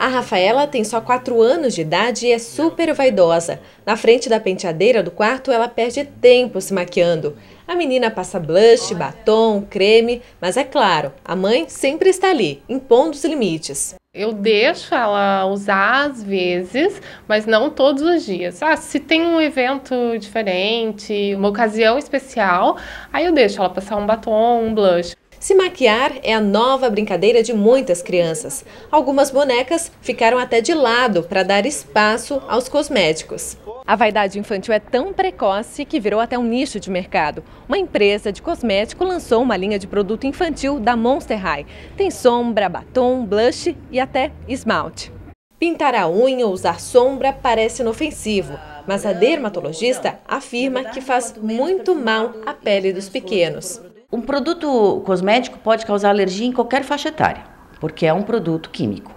A Rafaela tem só 4 anos de idade e é super vaidosa. Na frente da penteadeira do quarto, ela perde tempo se maquiando. A menina passa blush, batom, creme, mas é claro, a mãe sempre está ali, impondo os limites. Eu deixo ela usar às vezes, mas não todos os dias. Ah, se tem um evento diferente, uma ocasião especial, aí eu deixo ela passar um batom, um blush. Se maquiar é a nova brincadeira de muitas crianças. Algumas bonecas ficaram até de lado para dar espaço aos cosméticos. A vaidade infantil é tão precoce que virou até um nicho de mercado. Uma empresa de cosmético lançou uma linha de produto infantil da Monster High. Tem sombra, batom, blush e até esmalte. Pintar a unha ou usar sombra parece inofensivo, mas a dermatologista afirma que faz muito mal à pele dos pequenos. Um produto cosmético pode causar alergia em qualquer faixa etária, porque é um produto químico.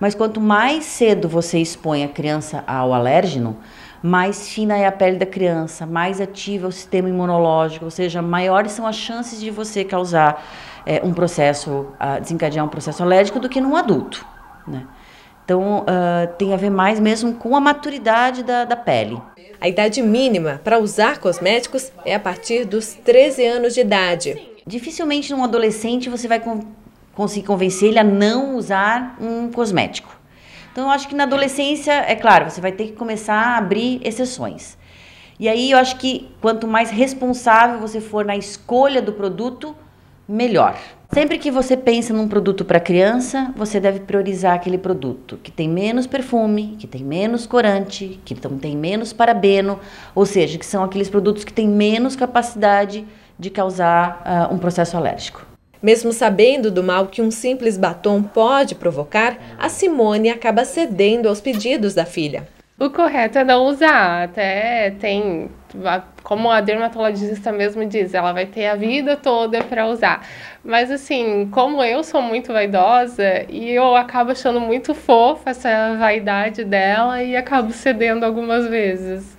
Mas quanto mais cedo você expõe a criança ao alérgeno, mais fina é a pele da criança, mais ativa é o sistema imunológico, ou seja, maiores são as chances de você causar é, um processo, uh, desencadear um processo alérgico do que num adulto. Né? Então, uh, tem a ver mais mesmo com a maturidade da, da pele. A idade mínima para usar cosméticos é a partir dos 13 anos de idade. Dificilmente num adolescente você vai conseguir convencer ele a não usar um cosmético. Então, eu acho que na adolescência, é claro, você vai ter que começar a abrir exceções. E aí, eu acho que quanto mais responsável você for na escolha do produto, melhor. Sempre que você pensa num produto para criança, você deve priorizar aquele produto que tem menos perfume, que tem menos corante, que então tem menos parabeno, ou seja, que são aqueles produtos que têm menos capacidade de causar uh, um processo alérgico. Mesmo sabendo do mal que um simples batom pode provocar, a Simone acaba cedendo aos pedidos da filha. O correto é não usar. Até tem, como a dermatologista mesmo diz, ela vai ter a vida toda para usar. Mas assim, como eu sou muito vaidosa e eu acabo achando muito fofa essa vaidade dela e acabo cedendo algumas vezes.